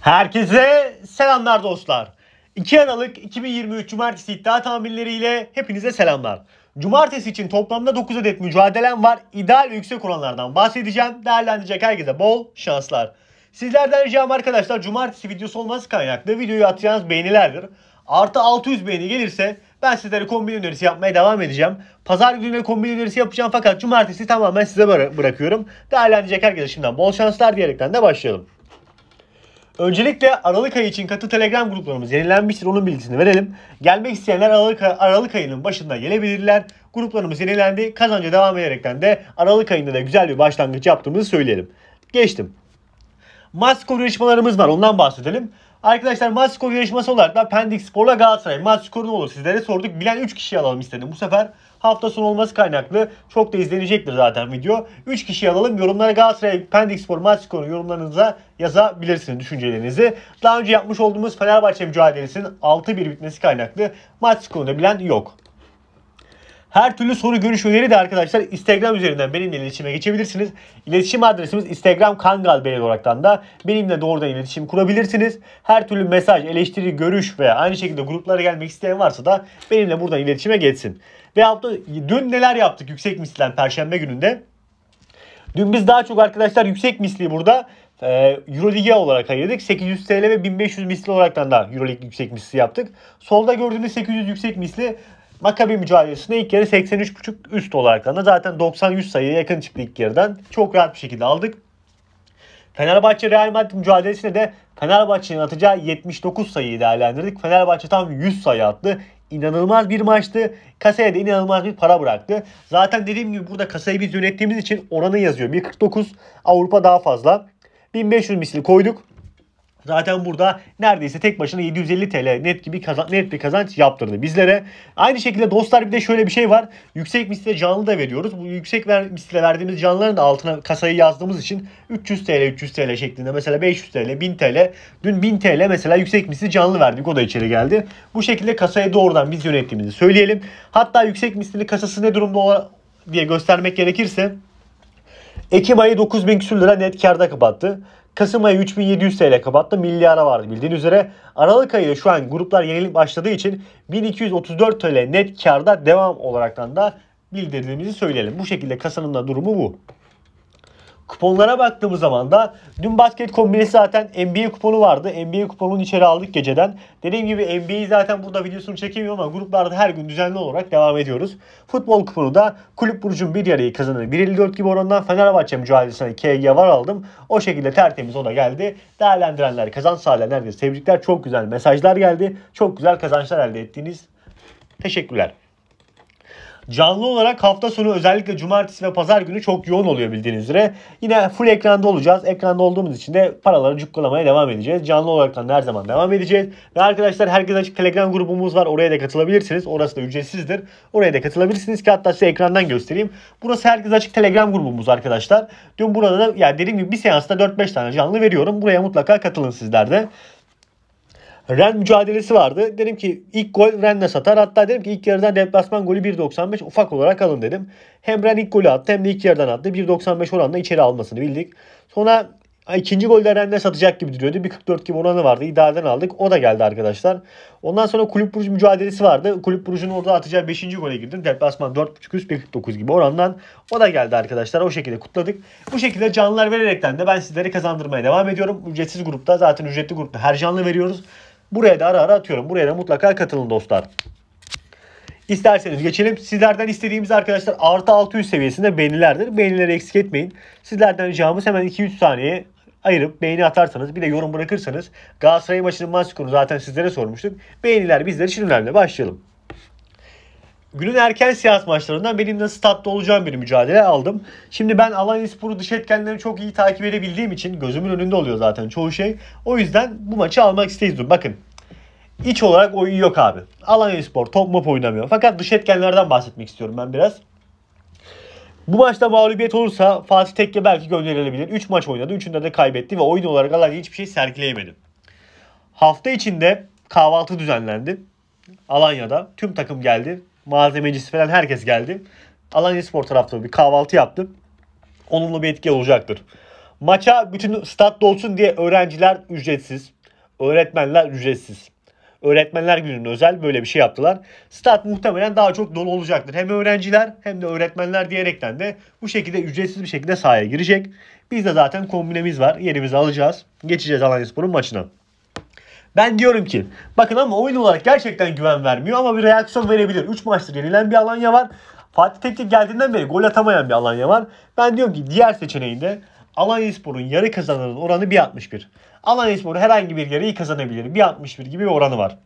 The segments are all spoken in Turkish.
Herkese selamlar dostlar. 2 Aralık 2023 Cumartesi iddia tahminleriyle hepinize selamlar. Cumartesi için toplamda 9 adet mücadelem var. İdeal ve yüksek oranlardan bahsedeceğim. Değerlendirecek herkese bol şanslar. Sizlerden ricam arkadaşlar cumartesi videosu olması kaynaklı videoyu atacağınız beğenilerdir. Artı 600 beğeni gelirse ben sizlere kombin önerisi yapmaya devam edeceğim. Pazar gününe kombin önerisi yapacağım fakat cumartesi tamamen size bırakıyorum. Değerlendirecek herkese şimdiden bol şanslar diyerekten de başlayalım. Öncelikle Aralık ayı için katı Telegram gruplarımız yenilenmiştir. Onun bilgisini verelim. Gelmek isteyenler Aralık, Aralık ayının başında gelebilirler. Gruplarımız yenilendi. Kazanca devam ederekten de Aralık ayında da güzel bir başlangıç yaptığımızı söyleyelim. Geçtim. Maskol yarışmalarımız var. Ondan bahsedelim. Arkadaşlar maç skoru yarışması olarak da Pendik Spor'la Galatasaray maç skoru ne olur sizlere sorduk. Bilen 3 kişi alalım istedim. Bu sefer hafta sonu olması kaynaklı çok da izlenecektir zaten video. 3 kişi alalım. Yorumlara Galatasaray Pendik Spor maç skoru yorumlarınıza yazabilirsiniz düşüncelerinizi. Daha önce yapmış olduğumuz Fenerbahçe mücadelesinin 6-1 bitmesi kaynaklı maç skorunu bilen yok. Her türlü soru görüş öneri de arkadaşlar Instagram üzerinden benimle iletişime geçebilirsiniz. İletişim adresimiz Instagram Kangal Bey olaraktan da benimle doğrudan iletişim kurabilirsiniz. Her türlü mesaj, eleştiri, görüş veya aynı şekilde gruplara gelmek isteyen varsa da benimle buradan iletişime geçsin. Ve hafta dün neler yaptık yüksek mislen perşembe gününde? Dün biz daha çok arkadaşlar yüksek misli burada e, Euroleague olarak ayırdık. 800 TL ve 1500 misli olaraktan da Euroleague yüksek misli yaptık. Solda gördüğünüz 800 yüksek misli Makabi mücadelesinde ilk yarı 83.5 üst olarak alındı. Zaten 90-100 sayıya yakın çıktı ilk yarıdan. Çok rahat bir şekilde aldık. Fenerbahçe Real Madrid mücadelesinde de Fenerbahçe'nin atacağı 79 sayıyı değerlendirdik. Fenerbahçe tam 100 sayı attı. İnanılmaz bir maçtı. Kasaya da inanılmaz bir para bıraktı. Zaten dediğim gibi burada kasayı biz yönettiğimiz için oranı yazıyor. 1.49 Avrupa daha fazla. 1500 misli koyduk. Zaten burada neredeyse tek başına 750 TL net gibi kazan, net bir kazanç yaptırdı bizlere. Aynı şekilde dostlar bir de şöyle bir şey var. Yüksek misle canlı da veriyoruz. Bu yüksek ver, misle verdiğimiz canlıların da altına kasayı yazdığımız için 300 TL 300 TL şeklinde mesela 500 TL 1000 TL. Dün 1000 TL mesela yüksek misli canlı verdik o da içeri geldi. Bu şekilde kasayı doğrudan biz yönettiğimizi söyleyelim. Hatta yüksek mislinin kasası ne durumda diye göstermek gerekirse Ekim ayı 9000 küsür lira net karda kapattı. Kasım ayı 3700 TL kapattı. Milyara vardı bildiğin üzere. Aralık ayı şu an gruplar yenilik başladığı için 1234 TL net karda devam olaraktan da bildirdiğimizi söyleyelim. Bu şekilde kasanın da durumu bu. Kuponlara baktığımız zaman da dün basket kombini zaten NBA kuponu vardı. NBA kuponunu içeri aldık geceden. Dediğim gibi NBA'yi zaten burada videosunu çekemiyorum ama gruplarda her gün düzenli olarak devam ediyoruz. Futbol kuponu da Kulüp burcun bir yarayı kazanır. 1.54 gibi orandan Fenerbahçe mücadelesine KG var aldım. O şekilde tertemiz ona geldi. Değerlendirenler kazanç sağlayan herkese tebrikler. Çok güzel mesajlar geldi. Çok güzel kazançlar elde ettiğiniz. Teşekkürler. Canlı olarak hafta sonu özellikle cumartesi ve pazar günü çok yoğun oluyor bildiğiniz üzere. Yine full ekranda olacağız. Ekranda olduğumuz için de paraları cukkalamaya devam edeceğiz. Canlı olarak da her zaman devam edeceğiz. Ve arkadaşlar herkes açık Telegram grubumuz var. Oraya da katılabilirsiniz. Orası da ücretsizdir. Oraya da katılabilirsiniz ki hatta size ekrandan göstereyim. Burası herkes açık Telegram grubumuz arkadaşlar. Dün burada da yani dediğim gibi bir seansta 4-5 tane canlı veriyorum. Buraya mutlaka katılın sizler de. Ren mücadelesi vardı. Dedim ki ilk gol Ren'le satar. Hatta dedim ki ilk yarıdan deplasman golü 1.95 ufak olarak alın dedim. Hem Ren ilk golü attı hem de ilk yarıdan attı. 1.95 oranla içeri almasını bildik. Sonra ikinci golde Ren'le satacak gibi duruyordu. 1.44 gibi oranı vardı. İdareden aldık. O da geldi arkadaşlar. Ondan sonra kulüp burucu mücadelesi vardı. Kulüp burucunun orada atacağı 5. gole girdim. Deplasman 4.5 üst 1.49 gibi orandan. O da geldi arkadaşlar. O şekilde kutladık. Bu şekilde canlılar vererekten de ben sizleri kazandırmaya devam ediyorum. Ücretsiz grupta zaten ücretli grupta her canlı veriyoruz. Buraya da ara ara atıyorum. Buraya da mutlaka katılın dostlar. İsterseniz geçelim. Sizlerden istediğimiz arkadaşlar artı 600 seviyesinde beğenilerdir. Beğenileri eksik etmeyin. Sizlerden ricamız hemen 2-3 saniye ayırıp beğeni atarsanız bir de yorum bırakırsanız Galatasaray maçının maç skorunu zaten sizlere sormuştuk. Beğeniler bizler için önemli. Başlayalım günün erken siyas maçlarından benim de statta olacağım bir mücadele aldım. Şimdi ben Alanyaspor'u dış etkenlerini çok iyi takip edebildiğim için gözümün önünde oluyor zaten çoğu şey. O yüzden bu maçı almak isteyiz. Bakın iç olarak oyun yok abi. Alanyaspor top mop oynamıyor. Fakat dış etkenlerden bahsetmek istiyorum ben biraz. Bu maçta mağlubiyet olursa Fatih Tekke belki gönderilebilir. 3 maç oynadı. 3'ünde de kaybetti ve oyun olarak Alanya hiçbir şey sergileyemedi. Hafta içinde kahvaltı düzenlendi. Alanya'da tüm takım geldi malzemecisi falan herkes geldi. Alanya Spor taraftarı bir kahvaltı yaptım. Onunla bir etki olacaktır. Maça bütün stat dolsun diye öğrenciler ücretsiz. Öğretmenler ücretsiz. Öğretmenler gününün özel böyle bir şey yaptılar. Stat muhtemelen daha çok dolu olacaktır. Hem öğrenciler hem de öğretmenler diyerekten de bu şekilde ücretsiz bir şekilde sahaya girecek. Biz de zaten kombinemiz var. Yerimizi alacağız. Geçeceğiz Alanyaspor'un maçına. Ben diyorum ki bakın ama oyun olarak gerçekten güven vermiyor ama bir reaksiyon verebilir. 3 maçtır yenilen bir Alanya var. Fatih Tekke geldiğinden beri gol atamayan bir Alanya var. Ben diyorum ki diğer seçeneğinde Alanya Spor'un yarı kazananın oranı 1.61. Alanya Spor herhangi bir yarıyı kazanabilir. 1.61 gibi bir oranı var.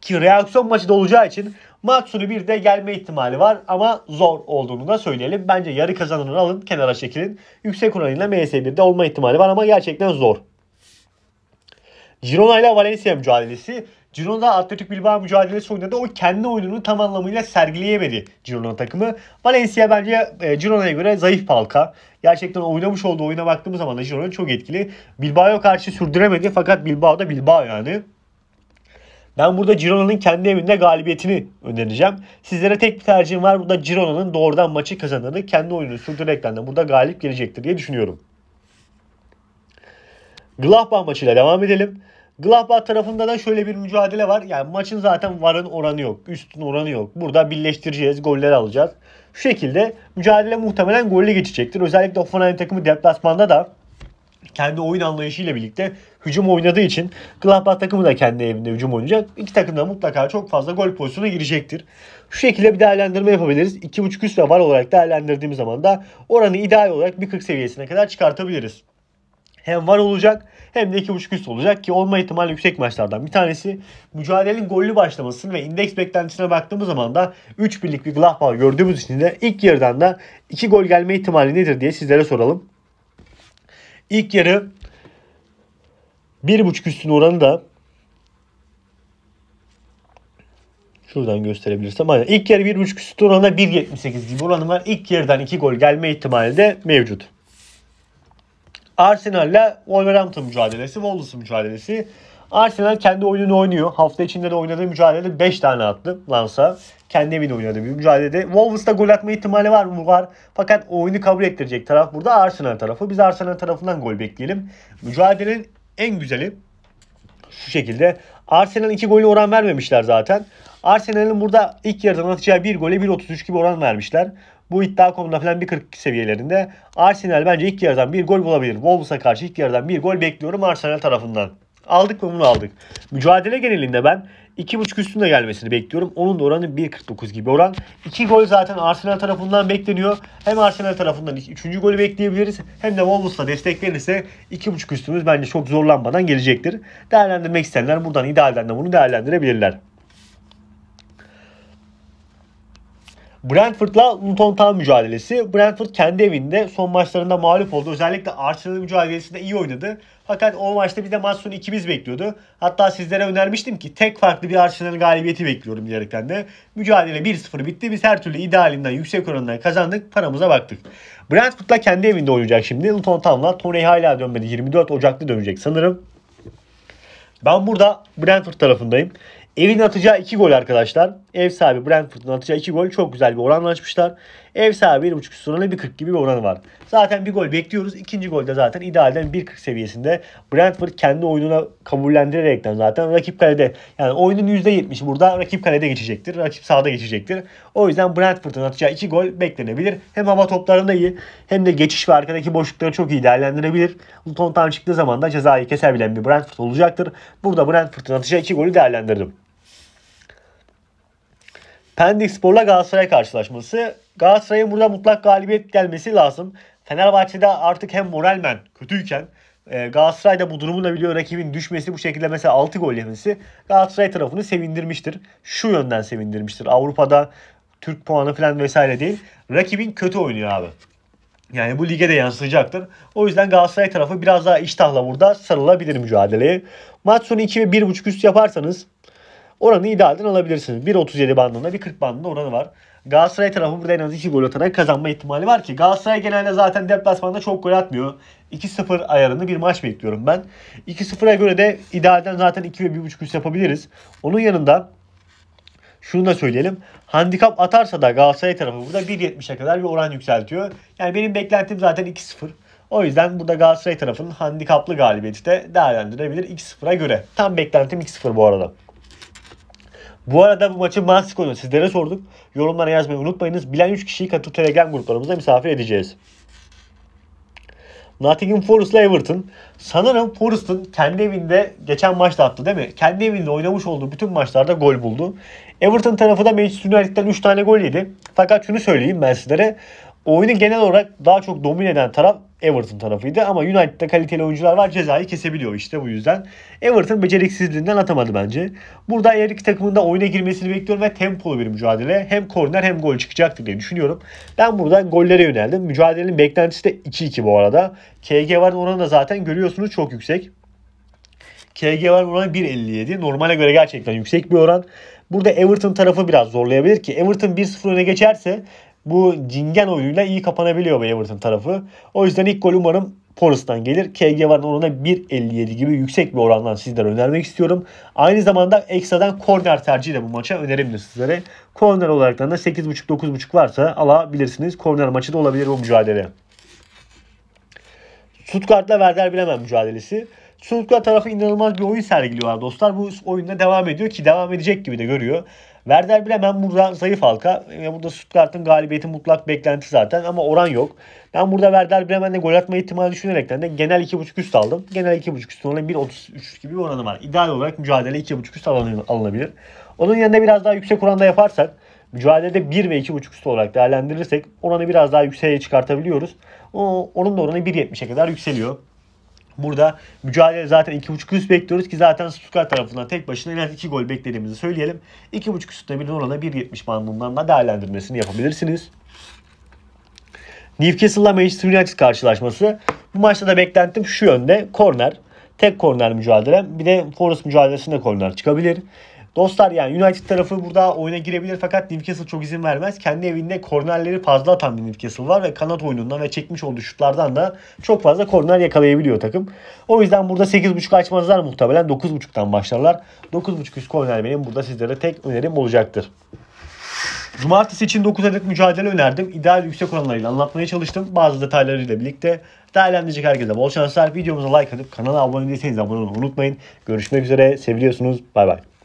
Ki reaksiyon maçı da olacağı için maç bir de gelme ihtimali var ama zor olduğunu da söyleyelim. Bence yarı kazananını alın kenara çekilin. Yüksek oranıyla MS1'de olma ihtimali var ama gerçekten zor. Girona ile Valencia mücadelesi. Girona Atletik Bilbao mücadelesi oynadı. O kendi oyununu tam anlamıyla sergileyemedi Girona takımı. Valencia bence e, Girona'ya göre zayıf palka. Gerçekten oynamış olduğu oyuna baktığımız zaman da Girona çok etkili. Bilbao'ya karşı sürdüremedi fakat Bilbao da Bilbao yani. Ben burada Girona'nın kendi evinde galibiyetini önereceğim. Sizlere tek bir tercihim var. Burada Girona'nın doğrudan maçı kazananı kendi oyununu sürdürerekten de burada galip gelecektir diye düşünüyorum. Gladbach maçıyla devam edelim. Gladbach tarafında da şöyle bir mücadele var. Yani maçın zaten varın oranı yok. Üstün oranı yok. Burada birleştireceğiz. Golleri alacağız. Şu şekilde mücadele muhtemelen golle geçecektir. Özellikle Hoffenheim takımı deplasmanda da kendi oyun anlayışıyla birlikte hücum oynadığı için Gladbach takımı da kendi evinde hücum oynayacak. İki takım da mutlaka çok fazla gol pozisyonuna girecektir. Şu şekilde bir değerlendirme yapabiliriz. 2.5 üst ve var olarak değerlendirdiğimiz zaman da oranı ideal olarak 1.40 seviyesine kadar çıkartabiliriz hem var olacak hem de 2.5 üst olacak ki olma ihtimali yüksek maçlardan bir tanesi. Mücadelenin gollü başlamasını ve indeks beklentisine baktığımız zaman da 3 birlik bir Gladbach gördüğümüz için de ilk yarıdan da 2 gol gelme ihtimali nedir diye sizlere soralım. İlk yarı 1.5 üstün oranı da Şuradan gösterebilirsem. Aynen. İlk yarı 1.5 üstü oranında 1.78 gibi oranı var. İlk yarıdan 2 gol gelme ihtimali de mevcut. Arsenal'le Wolverhampton mücadelesi, Wolves mücadelesi. Arsenal kendi oyununu oynuyor. Hafta içinde de oynadığı mücadelede 5 tane attı Lansa. Kendi evinde oynadığı bir mücadelede. Wolves'ta gol atma ihtimali var mı? Var. Fakat oyunu kabul ettirecek taraf burada Arsenal tarafı. Biz Arsenal tarafından gol bekleyelim. Mücadelenin en güzeli şu şekilde. Arsenal 2 golü oran vermemişler zaten. Arsenal'in burada ilk yarıdan atacağı 1 gole 1.33 gibi oran vermişler. Bu iddia konuda falan 1.40 seviyelerinde. Arsenal bence ilk yarıdan bir gol bulabilir. Wolves'a karşı ilk yarıdan bir gol bekliyorum Arsenal tarafından. Aldık mı bunu aldık. Mücadele genelinde ben 2.5 üstünde gelmesini bekliyorum. Onun da oranı 1.49 gibi oran. 2 gol zaten Arsenal tarafından bekleniyor. Hem Arsenal tarafından 3. golü bekleyebiliriz. Hem de Wolves'la destek verirse 2.5 üstümüz bence çok zorlanmadan gelecektir. Değerlendirmek isteyenler buradan idealden de bunu değerlendirebilirler. Brentford'la Luton Town mücadelesi. Brentford kendi evinde son maçlarında mağlup oldu. Özellikle Arsenal mücadelesinde iyi oynadı. Fakat o maçta bir de maç sonu ikimiz bekliyordu. Hatta sizlere önermiştim ki tek farklı bir Arsenal galibiyeti bekliyorum diyerekten de. Mücadele 1-0 bitti. Biz her türlü idealinden yüksek oranından kazandık. Paramıza baktık. Brentford'la kendi evinde oynayacak şimdi. Luton Town'la Toney hala dönmedi. 24 Ocak'ta dönecek sanırım. Ben burada Brentford tarafındayım. Evin atacağı 2 gol arkadaşlar ev sahibi Brentford'un atacağı 2 gol çok güzel bir oranla açmışlar. Ev sahibi 1.5 üstüne 1.40 gibi bir oranı var. Zaten bir gol bekliyoruz. İkinci golde zaten idealden 1.40 seviyesinde Brentford kendi oyununa kabullendirerekten zaten rakip kalede yani oyunun %70'i burada rakip kalede geçecektir. Rakip sahada geçecektir. O yüzden Brentford'un atacağı 2 gol beklenebilir. Hem hava toplarında iyi hem de geçiş ve arkadaki boşlukları çok iyi değerlendirebilir. Luton tam çıktığı zaman da cezayı kesebilen bir Brentford olacaktır. Burada Brentford'un atacağı 2 golü değerlendirdim. Pendik Spor'la Galatasaray karşılaşması. Galatasaray'ın burada mutlak galibiyet gelmesi lazım. Fenerbahçe'de artık hem moralmen kötüyken e, Galatasaray'da bu durumu da biliyor rakibin düşmesi bu şekilde mesela 6 gol yemesi Galatasaray tarafını sevindirmiştir. Şu yönden sevindirmiştir. Avrupa'da Türk puanı falan vesaire değil. Rakibin kötü oynuyor abi. Yani bu lige de yansıyacaktır. O yüzden Galatasaray tarafı biraz daha iştahla burada sarılabilir mücadeleye. Maç sonu 2 ve 1.5 üst yaparsanız Oranı idealden alabilirsiniz. 1.37 bandında 1.40 bandında oranı var. Galatasaray tarafı burada en az 2 gol atarak kazanma ihtimali var ki Galatasaray genelde zaten deplasmanda çok gol atmıyor. 2-0 ayarını bir maç bekliyorum ben. 2-0'a göre de idealden zaten 2 ve 1.5 üst yapabiliriz. Onun yanında şunu da söyleyelim. Handikap atarsa da Galatasaray tarafı burada 1.70'e kadar bir oran yükseltiyor. Yani benim beklentim zaten 2-0. O yüzden burada Galatasaray tarafının handikaplı galibiyeti de değerlendirebilir 2-0'a göre. Tam beklentim 2-0 bu arada. Bu arada bu maçı maç skorunu sizlere sorduk. Yorumlara yazmayı unutmayınız. Bilen 3 kişiyi katıl Telegram gruplarımıza misafir edeceğiz. Nottingham Forest ile Everton. Sanırım Forest'ın kendi evinde geçen maçta attı değil mi? Kendi evinde oynamış olduğu bütün maçlarda gol buldu. Everton tarafı da Manchester United'den 3 tane gol yedi. Fakat şunu söyleyeyim ben sizlere oyunu genel olarak daha çok domine eden taraf Everton tarafıydı ama United'da kaliteli oyuncular var cezayı kesebiliyor işte bu yüzden. Everton beceriksizliğinden atamadı bence. Burada her iki takımın da oyuna girmesini bekliyorum ve tempolu bir mücadele. Hem korner hem gol çıkacaktır diye düşünüyorum. Ben burada gollere yöneldim. Mücadelenin beklentisi de 2-2 bu arada. KG var oranı da zaten görüyorsunuz çok yüksek. KG var oranı 1.57. Normale göre gerçekten yüksek bir oran. Burada Everton tarafı biraz zorlayabilir ki Everton 1-0 öne geçerse bu cingen oyunuyla iyi kapanabiliyor Everton tarafı. O yüzden ilk gol umarım Porus'tan gelir. KG var, oranına 1.57 gibi yüksek bir orandan sizlere önermek istiyorum. Aynı zamanda ekstradan korner tercihi de bu maça önerimdir sizlere. Korner olarak da 8.5-9.5 varsa alabilirsiniz. Korner maçı da olabilir bu mücadele. Stuttgart'la Werder Bremen mücadelesi. Stuttgart tarafı inanılmaz bir oyun sergiliyorlar dostlar. Bu oyunda devam ediyor ki devam edecek gibi de görüyor. Werder Bremen burada zayıf halka. burada Stuttgart'ın galibiyeti mutlak beklenti zaten ama oran yok. Ben burada Werder Bremen'le gol atma ihtimali düşünerekten de genel 2.5 üst aldım. Genel 2.5 üst oranı 1.33 gibi bir oranı var. İdeal olarak mücadele 2.5 üst alınabilir. Onun yanında biraz daha yüksek oranda yaparsak mücadelede 1 ve 2.5 üst olarak değerlendirirsek oranı biraz daha yükseğe çıkartabiliyoruz. O, onun da oranı 1.70'e kadar yükseliyor. Burada mücadele zaten 2.5 üst bekliyoruz ki zaten Stuttgart tarafından tek başına en az 2 gol beklediğimizi söyleyelim. 2.5 üstüne bir oranı 1.70 bandından da değerlendirmesini yapabilirsiniz. Newcastle'la Manchester United karşılaşması. Bu maçta da beklentim şu yönde. Korner. Tek korner mücadele. Bir de Forest mücadelesinde korner çıkabilir. Dostlar yani United tarafı burada oyuna girebilir fakat Newcastle çok izin vermez. Kendi evinde kornerleri fazla atan bir Newcastle var ve kanat oyunundan ve çekmiş olduğu şutlardan da çok fazla korner yakalayabiliyor takım. O yüzden burada 8.5 açmazlar muhtemelen 9.5'tan başlarlar. 9.5 üst korner benim burada sizlere tek önerim olacaktır. Cumartesi için 9 adet mücadele önerdim. İdeal yüksek oranlarıyla anlatmaya çalıştım. Bazı detaylarıyla birlikte. Değerlendirecek herkese bol şanslar. Videomuza like atıp kanala abone değilseniz abone olmayı unutmayın. Görüşmek üzere. Seviliyorsunuz. Bay bay.